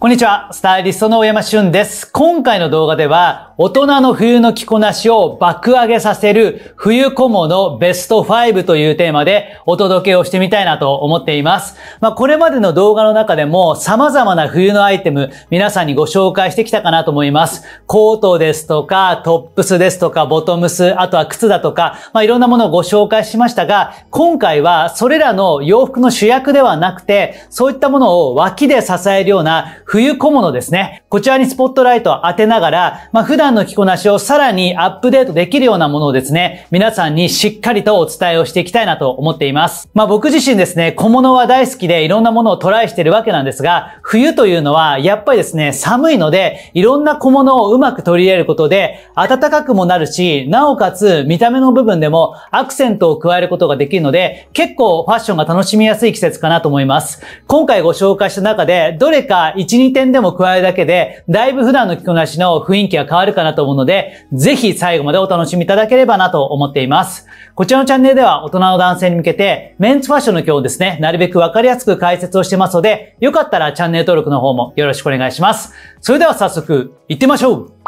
こんにちは、スタイリストの大山俊です。今回の動画では、大人の冬の着こなしを爆上げさせる冬コモのベスト5というテーマでお届けをしてみたいなと思っています。まあ、これまでの動画の中でも様々な冬のアイテム皆さんにご紹介してきたかなと思います。コートですとか、トップスですとか、ボトムス、あとは靴だとか、まあ、いろんなものをご紹介しましたが、今回はそれらの洋服の主役ではなくて、そういったものを脇で支えるような冬小物ですね。こちらにスポットライトを当てながら、まあ、普段の着こなしをさらにアップデートできるようなものをですね、皆さんにしっかりとお伝えをしていきたいなと思っています。まあ、僕自身ですね、小物は大好きでいろんなものをトライしてるわけなんですが、冬というのはやっぱりですね、寒いので、いろんな小物をうまく取り入れることで、暖かくもなるし、なおかつ見た目の部分でもアクセントを加えることができるので、結構ファッションが楽しみやすい季節かなと思います。今回ご紹介した中で、どれか1 2点でも加えるだけで、だいぶ普段の着こなしの雰囲気が変わるかなと思うので、ぜひ最後までお楽しみいただければなと思っています。こちらのチャンネルでは大人の男性に向けて、メンツファッションの今日ですね、なるべくわかりやすく解説をしてますので、よかったらチャンネル登録の方もよろしくお願いします。それでは早速、行ってみましょう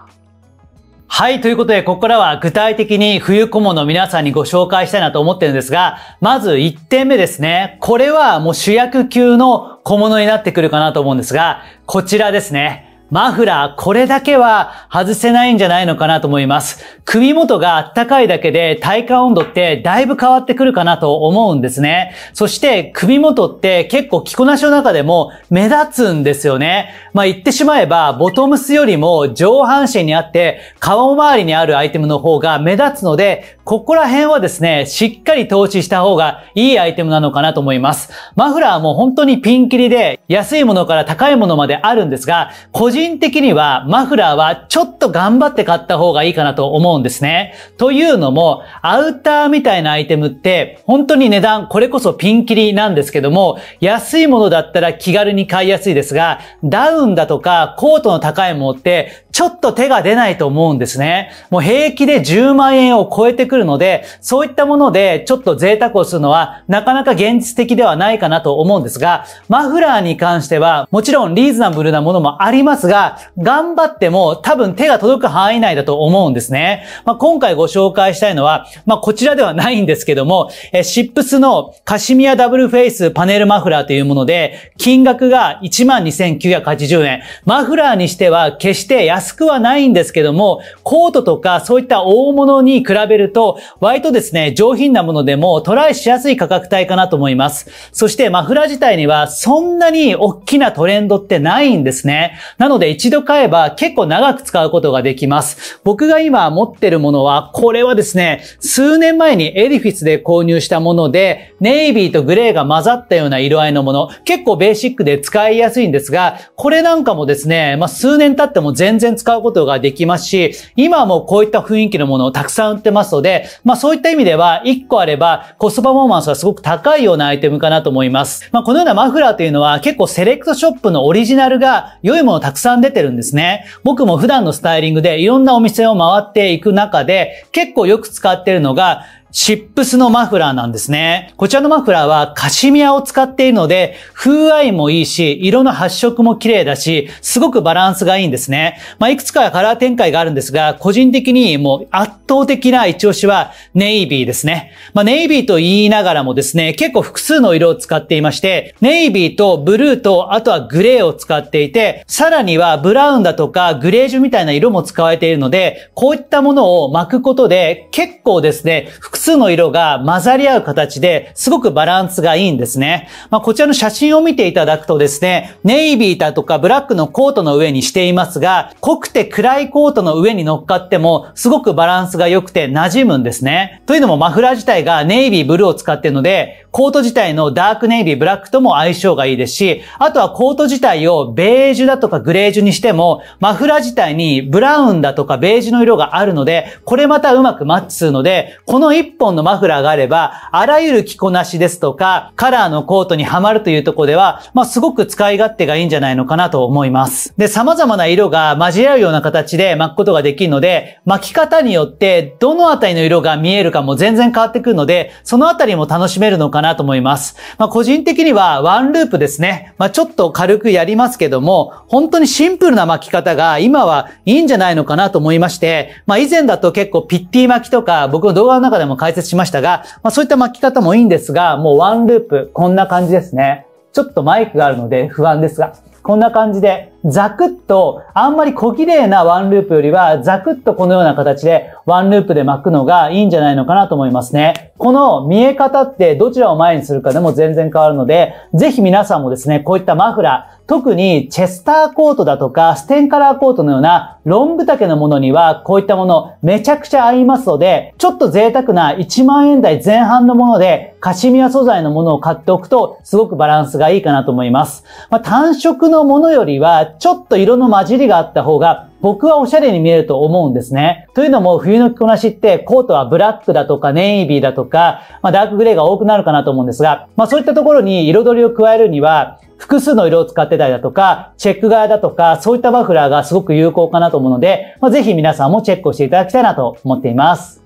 はい。ということで、ここからは具体的に冬顧問の皆さんにご紹介したいなと思ってるんですが、まず1点目ですね。これはもう主役級の小物になってくるかなと思うんですが、こちらですね。マフラー、これだけは外せないんじゃないのかなと思います。首元があったかいだけで体感温度ってだいぶ変わってくるかなと思うんですね。そして首元って結構着こなしの中でも目立つんですよね。まあ言ってしまえば、ボトムスよりも上半身にあって、顔周りにあるアイテムの方が目立つので、ここら辺はですね、しっかり投資した方がいいアイテムなのかなと思います。マフラーも本当にピンキリで、安いものから高いものまであるんですが、個人人的にはマフラーはちょっと頑張って買った方がいいかなと思うんですね。というのも、アウターみたいなアイテムって、本当に値段、これこそピンキリなんですけども、安いものだったら気軽に買いやすいですが、ダウンだとかコートの高いものって、ちょっと手が出ないと思うんですね。もう平気で10万円を超えてくるので、そういったものでちょっと贅沢をするのは、なかなか現実的ではないかなと思うんですが、マフラーに関しては、もちろんリーズナブルなものもありますが、が、頑張っても多分手が届く範囲内だと思うんですね。まあ、今回ご紹介したいのは、まあ、こちらではないんですけども、えシップスのカシミヤダブルフェイスパネルマフラーというもので、金額が12,980円。マフラーにしては決して安くはないんですけども、コートとかそういった大物に比べると、割とですね、上品なものでもトライしやすい価格帯かなと思います。そしてマフラー自体にはそんなに大きなトレンドってないんですね。なのでで一度買えば結構長く使うことができます。僕が今持ってるものは、これはですね、数年前にエディフィスで購入したもので、ネイビーとグレーが混ざったような色合いのもの、結構ベーシックで使いやすいんですが、これなんかもですね、まあ、数年経っても全然使うことができますし、今はもうこういった雰囲気のものをたくさん売ってますので、まあ、そういった意味では、1個あればコストパフォーマンスがすごく高いようなアイテムかなと思います。まあ、このようなマフラーというのは結構セレクトショップのオリジナルが良いものをたくさんさん出てるんですね。僕も普段のスタイリングでいろんなお店を回っていく中で、結構よく使ってるのが、シップスのマフラーなんですね。こちらのマフラーはカシミヤを使っているので、風合いもいいし、色の発色も綺麗だし、すごくバランスがいいんですね。まあ、いくつかカラー展開があるんですが、個人的にもう圧倒的な一押しはネイビーですね。まあ、ネイビーと言いながらもですね、結構複数の色を使っていまして、ネイビーとブルーと、あとはグレーを使っていて、さらにはブラウンだとかグレージュみたいな色も使われているので、こういったものを巻くことで、結構ですね、複つの色が混ざり合う形ですごくバランスがいいんですね。まあ、こちらの写真を見ていただくとですね、ネイビーだとかブラックのコートの上にしていますが、濃くて暗いコートの上に乗っかってもすごくバランスが良くて馴染むんですね。というのもマフラー自体がネイビーブルーを使っているので、コート自体のダークネイビーブラックとも相性がいいですし、あとはコート自体をベージュだとかグレージュにしても、マフラー自体にブラウンだとかベージュの色があるので、これまたうまくマッチするので、この一1本のマフラーがあれば、あらゆる着こなしですとか、カラーのコートにはまるというとこでは、まあ、すごく使い勝手がいいんじゃないのかなと思います。で、様々な色が混じり合うような形で巻くことができるので、巻き方によって、どのあたりの色が見えるかも全然変わってくるので、そのあたりも楽しめるのかなと思います。まあ、個人的には、ワンループですね。まあ、ちょっと軽くやりますけども、本当にシンプルな巻き方が今はいいんじゃないのかなと思いまして、まあ、以前だと結構ピッティ巻きとか、僕の動画の中でも解説しましたが、まあ、そういった巻き方もいいんですが、もうワンループ、こんな感じですね。ちょっとマイクがあるので不安ですが、こんな感じでザクッと、あんまり小綺麗なワンループよりは、ザクッとこのような形でワンループで巻くのがいいんじゃないのかなと思いますね。この見え方ってどちらを前にするかでも全然変わるので、ぜひ皆さんもですね、こういったマフラー、特にチェスターコートだとか、ステンカラーコートのようなロング丈のものには、こういったものめちゃくちゃ合いますので、ちょっと贅沢な1万円台前半のもので、カシミヤ素材のものを買っておくと、すごくバランスがいいかなと思います。まあ、単色のものよりは、ちょっと色の混じりがあった方が僕はおしゃれに見えると思うんですね。というのも冬の着こなしってコートはブラックだとかネイビーだとか、まあ、ダークグレーが多くなるかなと思うんですが、まあそういったところに彩りを加えるには複数の色を使ってたりだとか、チェック柄だとか、そういったバフラーがすごく有効かなと思うので、まあ、ぜひ皆さんもチェックをしていただきたいなと思っています。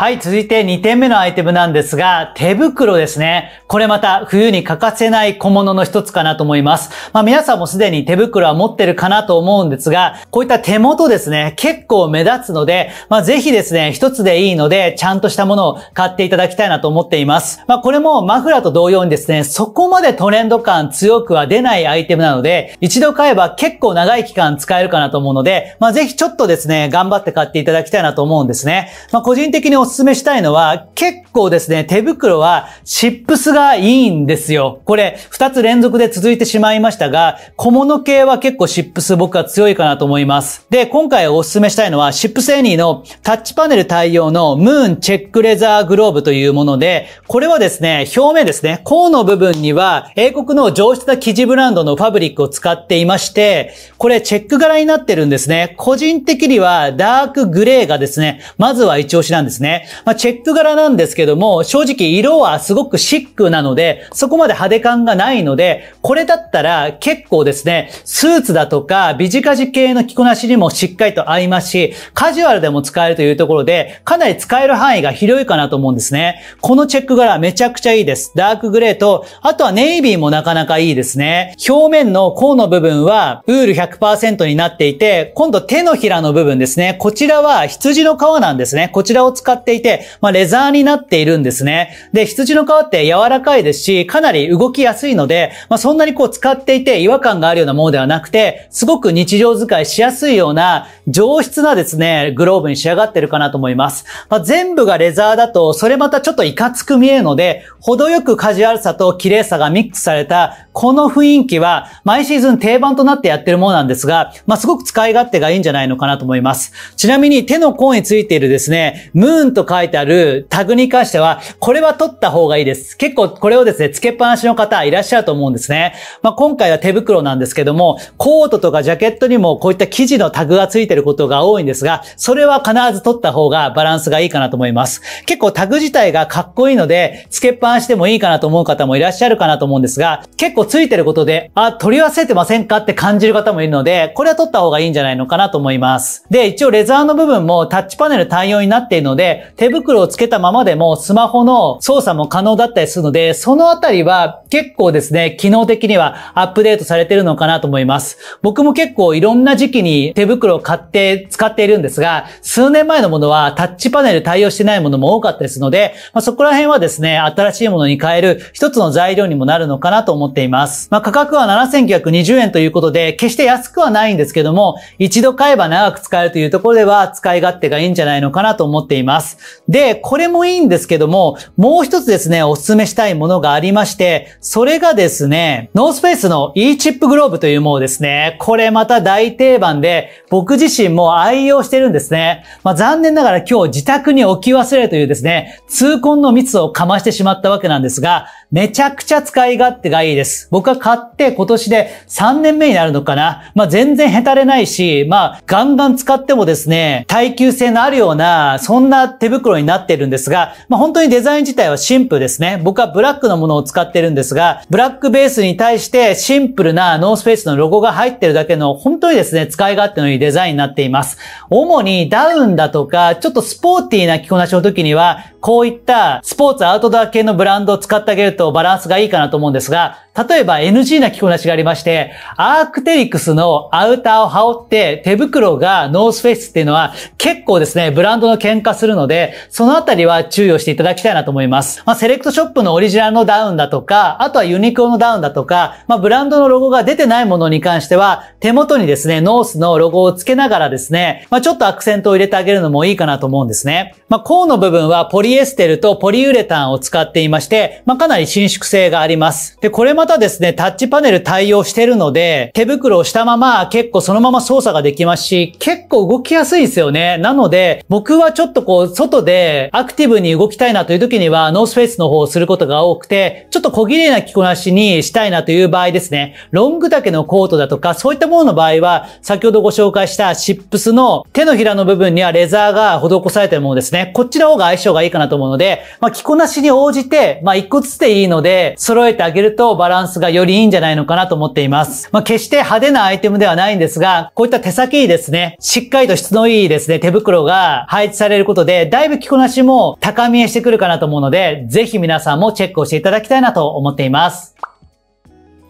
はい、続いて2点目のアイテムなんですが、手袋ですね。これまた冬に欠かせない小物の一つかなと思います。まあ皆さんもすでに手袋は持ってるかなと思うんですが、こういった手元ですね、結構目立つので、まあぜひですね、一つでいいので、ちゃんとしたものを買っていただきたいなと思っています。まあこれもマフラーと同様にですね、そこまでトレンド感強くは出ないアイテムなので、一度買えば結構長い期間使えるかなと思うので、まあぜひちょっとですね、頑張って買っていただきたいなと思うんですね。まあ個人的に勧めしたいのは、結構ですね、手袋はシップスがいいんですよ。これ、2つ連続で続いてしまいましたが、小物系は結構シップス僕は強いかなと思います。で、今回お勧めしたいのは、シップスエニーのタッチパネル対応のムーンチェックレザーグローブというもので、これはですね、表面ですね、甲の部分には、英国の上質な生地ブランドのファブリックを使っていまして、これチェック柄になってるんですね。個人的にはダークグレーがですね、まずは一押しなんですね。まあ、チェック柄なんですけども、正直色はすごくシックなので、そこまで派手感がないので、これだったら結構ですね、スーツだとか、ビジカジ系の着こなしにもしっかりと合いますし、カジュアルでも使えるというところで、かなり使える範囲が広いかなと思うんですね。このチェック柄めちゃくちゃいいです。ダークグレーと、あとはネイビーもなかなかいいですね。表面の甲の部分は、ウール100%になっていて、今度手のひらの部分ですね。こちらは羊の皮なんですね。こちらを使ってていて、まあ、レザーになっているんですね。で、羊の皮って柔らかいですし、かなり動きやすいので、まあ、そんなにこう使っていて違和感があるようなものではなくて、すごく日常使いしやすいような上質なですね、グローブに仕上がってるかなと思います。まあ、全部がレザーだと、それまたちょっといかつく見えるので、程よくカジュアルさと綺麗さがミックスされたこの雰囲気は毎シーズン定番となってやってるものなんですが、まあ、すごく使い勝手がいいんじゃないのかなと思います。ちなみに手の甲についているですね、ムーンと書いてあるタグに関しては、これは取った方がいいです。結構これをですね、つけっぱなしの方いらっしゃると思うんですね。まあ、今回は手袋なんですけども、コートとかジャケットにもこういった生地のタグが付いてることが多いんですが、それは必ず取った方がバランスがいいかなと思います。結構タグ自体がかっこいいので、つけっぱなしでもいいかなと思う方もいらっしゃるかなと思うんですが、結構ついてることで、あ、取り忘れてませんかって感じる方もいるので、これは取った方がいいんじゃないのかなと思います。で、一応レザーの部分もタッチパネル対応になっているので、手袋をつけたままでもスマホの操作も可能だったりするので、そのあたりは結構ですね、機能的にはアップデートされてるのかなと思います。僕も結構いろんな時期に手袋を買って使っているんですが、数年前のものはタッチパネル対応してないものも多かったりするので、まあ、そこら辺はですね、新しいものに変える一つの材料にもなるのかなと思っています。ます。まあ、価格は7920円ということで、決して安くはないんですけども、一度買えば長く使えるというところでは、使い勝手がいいんじゃないのかなと思っています。で、これもいいんですけども、もう一つですね、お勧めしたいものがありまして、それがですね、ノースペースの e チップグローブというものですね。これまた大定番で、僕自身も愛用してるんですね。まあ、残念ながら今日自宅に置き忘れというですね、痛恨の密をかましてしまったわけなんですが、めちゃくちゃ使い勝手がいいです。僕は買って今年で3年目になるのかな。まあ、全然へたれないし、まあ、ガンガン使ってもですね、耐久性のあるような、そんな手袋になってるんですが、まあ、本当にデザイン自体はシンプルですね。僕はブラックのものを使ってるんですが、ブラックベースに対してシンプルなノースペースのロゴが入ってるだけの、本当にですね、使い勝手のいいデザインになっています。主にダウンだとか、ちょっとスポーティーな着こなしの時には、こういったスポーツアウトドア系のブランドを使ってあげるとバランスがいいかなと思うんですが、例えば NG な着こなしがありまして、アークテリクスのアウターを羽織って手袋がノースフェイスっていうのは結構ですね、ブランドの喧嘩するので、そのあたりは注意をしていただきたいなと思います。まあ、セレクトショップのオリジナルのダウンだとか、あとはユニクロのダウンだとか、まあ、ブランドのロゴが出てないものに関しては、手元にですね、ノースのロゴを付けながらですね、まあ、ちょっとアクセントを入れてあげるのもいいかなと思うんですね。まあ、甲の部分はポリエステルとポリウレタンを使っていまして、まあ、かなり伸縮性があります。で、これま方ですね、タッチパネル対応してるので、手袋をしたまま結構そのまま操作ができますし、結構動きやすいですよね。なので、僕はちょっとこう、外でアクティブに動きたいなという時には、ノースフェイスの方をすることが多くて、ちょっと小綺麗な着こなしにしたいなという場合ですね、ロング丈のコートだとか、そういったものの場合は、先ほどご紹介したシップスの手のひらの部分にはレザーが施されてるものですね。こっちの方が相性がいいかなと思うので、まあ、着こなしに応じて、まあ、一個ずつでいいので、揃えてあげるとバランランスがよりいいんじゃないのかなと思っています。まあ、決して派手なアイテムではないんですが、こういった手先ですね、しっかりと質のいいですね、手袋が配置されることで、だいぶ着こなしも高見えしてくるかなと思うので、ぜひ皆さんもチェックをしていただきたいなと思っています。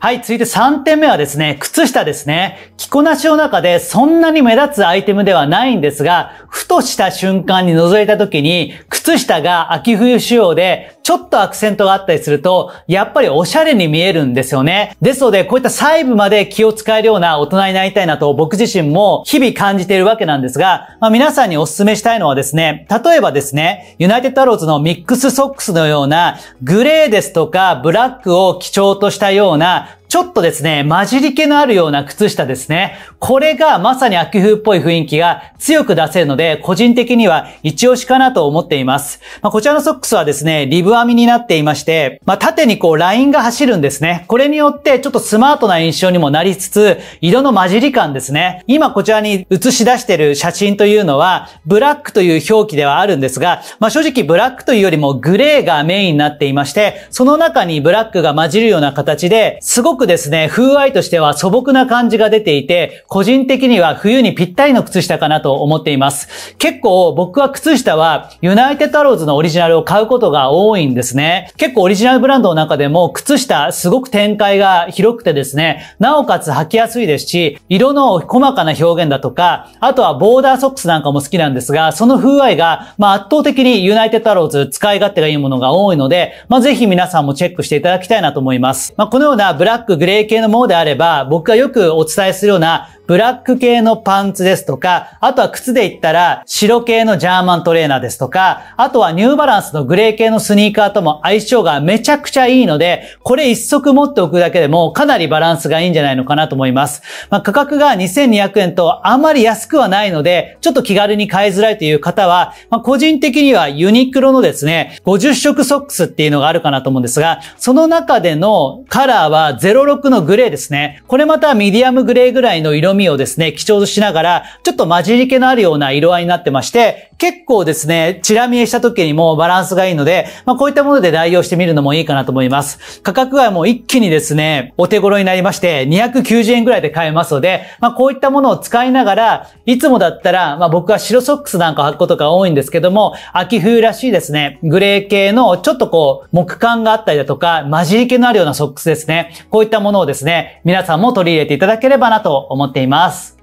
はい、続いて3点目はですね、靴下ですね。着こなしの中でそんなに目立つアイテムではないんですが、ふとした瞬間に覗いた時に、靴下が秋冬仕様で、ちょっとアクセントがあったりすると、やっぱりおしゃれに見えるんですよね。ですので、こういった細部まで気を使えるような大人になりたいなと、僕自身も日々感じているわけなんですが、まあ、皆さんにお勧めしたいのはですね、例えばですね、ユナイテッドアローズのミックスソックスのような、グレーですとかブラックを基調としたような、ちょっとですね、混じり気のあるような靴下ですね。これがまさに秋冬っぽい雰囲気が強く出せるので、個人的には一押しかなと思っています。まあ、こちらのソックスはですね、リブ編みになっていまして、まあ、縦にこうラインが走るんですね。これによってちょっとスマートな印象にもなりつつ、色の混じり感ですね。今こちらに映し出している写真というのは、ブラックという表記ではあるんですが、まあ、正直ブラックというよりもグレーがメインになっていまして、その中にブラックが混じるような形で、すごくくですね、風合いとしては素朴な感じが出ていて、個人的には冬にぴったりの靴下かなと思っています。結構僕は靴下はユナイテッドアローズのオリジナルを買うことが多いんですね。結構オリジナルブランドの中でも靴下すごく展開が広くてですね、なおかつ履きやすいですし、色の細かな表現だとか、あとはボーダーソックスなんかも好きなんですが、その風合いが、まあ、圧倒的にユナイテッドアローズ使い勝手がいいものが多いので、まあ、ぜひ皆さんもチェックしていただきたいなと思います。まあ、このようなブラックク、グレー系のものであれば、僕がよくお伝えするような、ブラック系のパンツですとか、あとは靴で言ったら、白系のジャーマントレーナーですとか、あとはニューバランスのグレー系のスニーカーとも相性がめちゃくちゃいいので、これ一足持っておくだけでもかなりバランスがいいんじゃないのかなと思います。まあ、価格が2200円とあまり安くはないので、ちょっと気軽に買いづらいという方は、まあ、個人的にはユニクロのですね、50色ソックスっていうのがあるかなと思うんですが、その中でのカラーは0 06のグレーですね。これまたミディアムグレーぐらいの色味をですね、基調としながら、ちょっと混じり気のあるような色合いになってまして、結構ですね、チラ見えした時にもバランスがいいので、まあこういったもので代用してみるのもいいかなと思います。価格はもう一気にですね、お手頃になりまして、290円ぐらいで買えますので、まあこういったものを使いながら、いつもだったら、まあ僕は白ソックスなんか履くことが多いんですけども、秋冬らしいですね、グレー系のちょっとこう、木感があったりだとか、混じり気のあるようなソックスですね。こういいったものをですね、皆さんも取り入れていただければなと思っています。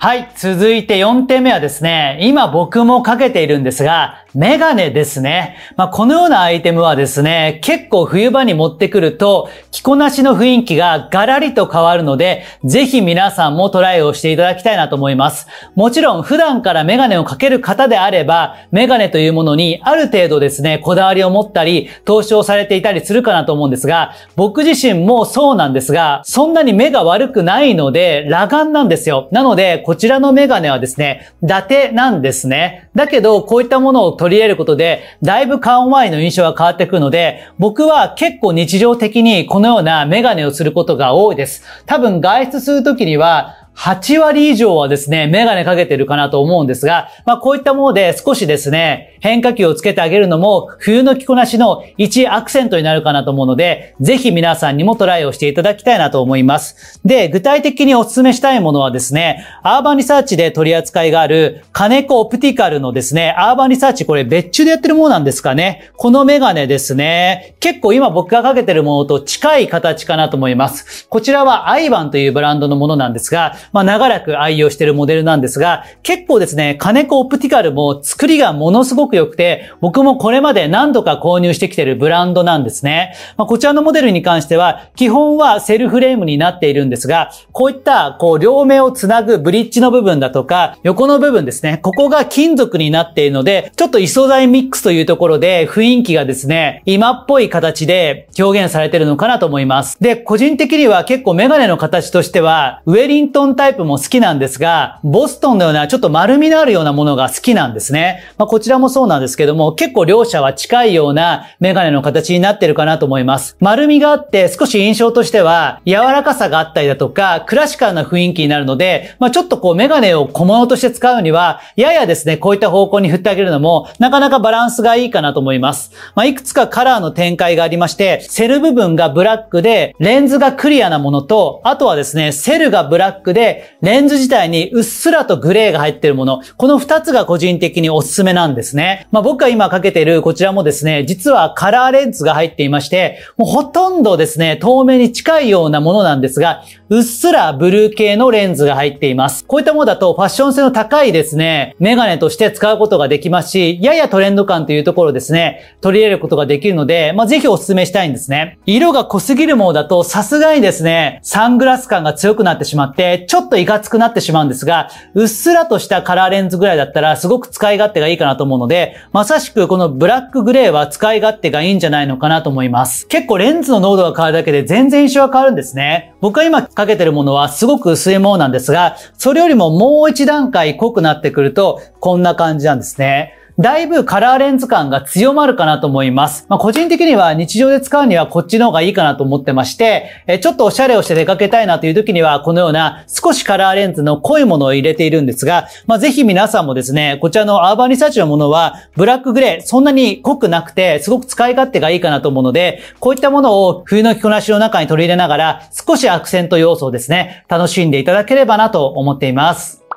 はい、続いて4点目はですね、今僕もかけているんですが、メガネですね。まあ、このようなアイテムはですね、結構冬場に持ってくると、着こなしの雰囲気がガラリと変わるので、ぜひ皆さんもトライをしていただきたいなと思います。もちろん、普段からメガネをかける方であれば、メガネというものにある程度ですね、こだわりを持ったり、投資をされていたりするかなと思うんですが、僕自身もそうなんですが、そんなに目が悪くないので、裸眼なんですよ。なので、こちらのメガネはですね、伊達なんですね。だけど、こういったものを取り取り入れることで、だいぶ緩和医の印象が変わってくるので、僕は結構日常的にこのようなメガネをすることが多いです。多分外出するときには、8割以上はですね、メガネかけてるかなと思うんですが、まあこういったもので少しですね、変化球をつけてあげるのも冬の着こなしの1アクセントになるかなと思うので、ぜひ皆さんにもトライをしていただきたいなと思います。で、具体的にお勧めしたいものはですね、アーバンリサーチで取り扱いがあるカネコオプティカルのですね、アーバンリサーチこれ別注でやってるものなんですかね。このメガネですね、結構今僕がかけてるものと近い形かなと思います。こちらはアイバンというブランドのものなんですが、まあ、長らく愛用しているモデルなんですが、結構ですね、金子オプティカルも作りがものすごく良くて、僕もこれまで何度か購入してきているブランドなんですね。まあ、こちらのモデルに関しては、基本はセルフレームになっているんですが、こういった、こう、両目をつなぐブリッジの部分だとか、横の部分ですね、ここが金属になっているので、ちょっと異素材ミックスというところで、雰囲気がですね、今っぽい形で表現されているのかなと思います。で、個人的には結構メガネの形としては、ウェリントンタイプも好きなんですが、ボストンのようなちょっと丸みのあるようなものが好きなんですね。まあ、こちらもそうなんですけども、結構両者は近いようなメガネの形になってるかなと思います。丸みがあって少し印象としては柔らかさがあったりだとか、クラシカルな雰囲気になるので、まあ、ちょっとこうメガネを小物として使うには、ややですね、こういった方向に振ってあげるのも、なかなかバランスがいいかなと思います。まあ、いくつかカラーの展開がありまして、セル部分がブラックで、レンズがクリアなものと、あとはですね、セルがブラックで、で、レンズ自体にうっすらとグレーが入ってるもの、この2つが個人的におすすめなんですね。まあ僕が今かけてるこちらもですね、実はカラーレンズが入っていまして、もうほとんどですね、透明に近いようなものなんですが、うっすらブルー系のレンズが入っています。こういったものだとファッション性の高いですね、メガネとして使うことができますし、ややトレンド感というところですね、取り入れることができるので、まあぜひお勧めしたいんですね。色が濃すぎるものだとさすがにですね、サングラス感が強くなってしまって、ちょっといかつくなってしまうんですが、うっすらとしたカラーレンズぐらいだったらすごく使い勝手がいいかなと思うので、まさしくこのブラックグレーは使い勝手がいいんじゃないのかなと思います。結構レンズの濃度が変わるだけで全然印象が変わるんですね。僕が今かけてるものはすごく薄いものなんですが、それよりももう一段階濃くなってくると、こんな感じなんですね。だいぶカラーレンズ感が強まるかなと思います。まあ、個人的には日常で使うにはこっちの方がいいかなと思ってまして、えちょっとおしゃれをして出かけたいなという時には、このような少しカラーレンズの濃いものを入れているんですが、まあ、ぜひ皆さんもですね、こちらのアーバンリサーチのものは、ブラックグレー、そんなに濃くなくて、すごく使い勝手がいいかなと思うので、こういったものを冬の着こなしの中に取り入れながら、少しアクセント要素をですね、楽しんでいただければなと思っています。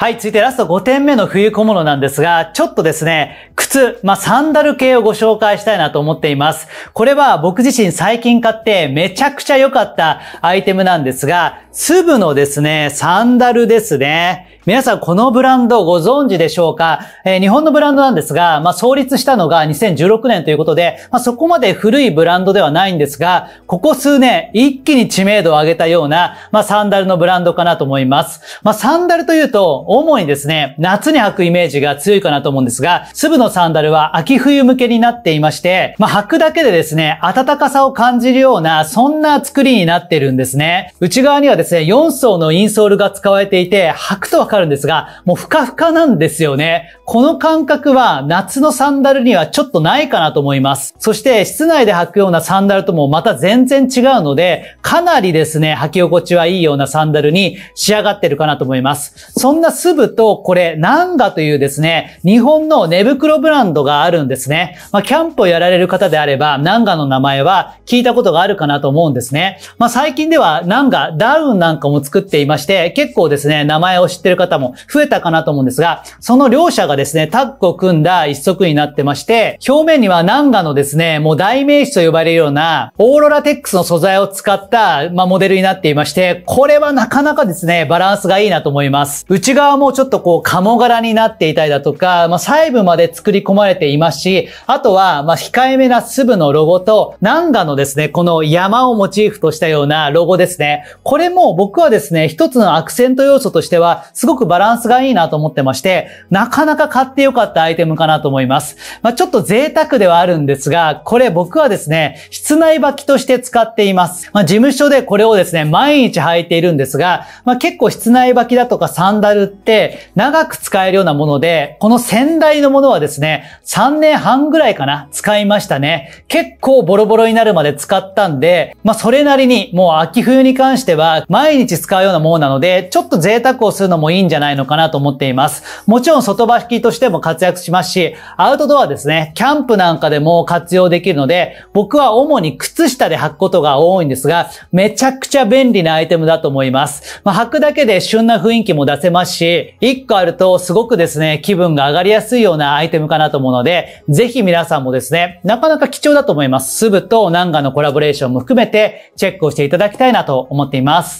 はい、続いてラスト5点目の冬小物なんですが、ちょっとですね、靴、まあ、サンダル系をご紹介したいなと思っています。これは僕自身最近買ってめちゃくちゃ良かったアイテムなんですが、粒のですね、サンダルですね。皆さんこのブランドご存知でしょうか、えー、日本のブランドなんですが、まあ、創立したのが2016年ということで、まあ、そこまで古いブランドではないんですが、ここ数年一気に知名度を上げたような、まあ、サンダルのブランドかなと思います。まあ、サンダルというと、主にですね、夏に履くイメージが強いかなと思うんですが、粒のサンダルは秋冬向けになっていまして、まあ、履くだけでですね、暖かさを感じるような、そんな作りになっているんですね。内側にはですねですね、4層のインソールが使われていて、履くとわかるんですが、もうふかふかなんですよね。この感覚は夏のサンダルにはちょっとないかなと思います。そして室内で履くようなサンダルともまた全然違うので、かなりですね、履き心地はいいようなサンダルに仕上がってるかなと思います。そんなスブとこれ、ナンガというですね、日本の寝袋ブランドがあるんですね。まあ、キャンプをやられる方であれば、ナンガの名前は聞いたことがあるかなと思うんですね。まあ、最近ではナンガ、ダウンンなんかも作っていまして、結構ですね、名前を知ってる方も増えたかなと思うんですが、その両者がですね、タッグを組んだ一足になってまして、表面にはナンガのですね、もう代名詞と呼ばれるような、オーロラテックスの素材を使った、まあ、モデルになっていまして、これはなかなかですね、バランスがいいなと思います。内側もちょっとこう、鴨柄になっていたりだとか、まあ、細部まで作り込まれていますし、あとは、まあ、控えめな粒のロゴと、ナンガのですね、この山をモチーフとしたようなロゴですね。これもも僕はですね、一つのアクセント要素としては、すごくバランスがいいなと思ってまして、なかなか買ってよかったアイテムかなと思います。まあ、ちょっと贅沢ではあるんですが、これ僕はですね、室内履きとして使っています。まあ、事務所でこれをですね、毎日履いているんですが、まあ、結構室内履きだとかサンダルって長く使えるようなもので、この先代のものはですね、3年半ぐらいかな、使いましたね。結構ボロボロになるまで使ったんで、まあ、それなりにもう秋冬に関しては毎日使うようなものなので、ちょっと贅沢をするのもいいんじゃないのかなと思っています。もちろん外引きとしても活躍しますし、アウトドアですね、キャンプなんかでも活用できるので、僕は主に靴下で履くことが多いんですが、めちゃくちゃ便利なアイテムだと思います。まあ、履くだけで旬な雰囲気も出せますし、1個あるとすごくですね、気分が上がりやすいようなアイテムかなと思うので、ぜひ皆さんもですね、なかなか貴重だと思います。すぐとナンガのコラボレーションも含めてチェックをしていただきたいなと思っています。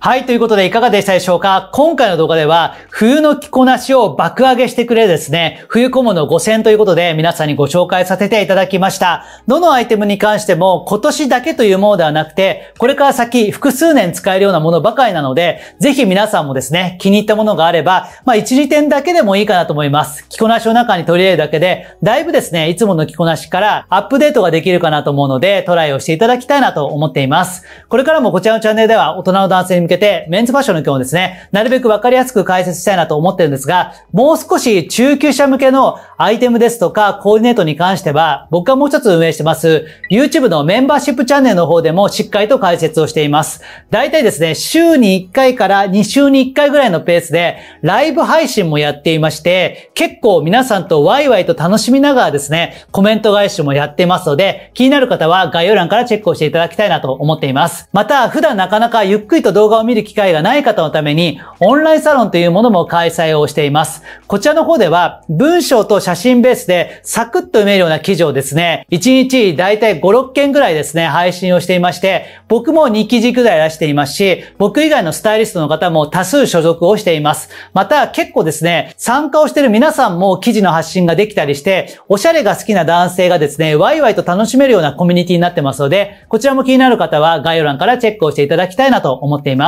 はい、ということでいかがでしたでしょうか今回の動画では、冬の着こなしを爆上げしてくれるですね、冬小物5 0 0 0ということで皆さんにご紹介させていただきました。どのアイテムに関しても今年だけというものではなくて、これから先複数年使えるようなものばかりなので、ぜひ皆さんもですね、気に入ったものがあれば、まあ1、時点だけでもいいかなと思います。着こなしの中に取り入れるだけで、だいぶですね、いつもの着こなしからアップデートができるかなと思うので、トライをしていただきたいなと思っています。これからもこちらのチャンネルでは大人の男性に向けて、メンズファッションの今日ですね、なるべくわかりやすく解説したいなと思ってるんですが、もう少し中級者向けのアイテムですとか、コーディネートに関しては、僕がもう一つ運営してます、YouTube のメンバーシップチャンネルの方でもしっかりと解説をしています。大体ですね、週に1回から2週に1回ぐらいのペースで、ライブ配信もやっていまして、結構皆さんとワイワイと楽しみながらですね、コメント返しもやってますので、気になる方は概要欄からチェックをしていただきたいなと思っています。また、普段なかなかゆっくりと動画をを見る機会がない方のために、オンラインサロンというものも開催をしています。こちらの方では、文章と写真ベースでサクッと読めるような記事をですね、1日だいたい5、6件ぐらいですね、配信をしていまして、僕も2記事ぐらい出していますし、僕以外のスタイリストの方も多数所属をしています。また、結構ですね、参加をしている皆さんも記事の発信ができたりして、おしゃれが好きな男性がですね、ワイワイと楽しめるようなコミュニティになってますので、こちらも気になる方は概要欄からチェックをしていただきたいなと思っています。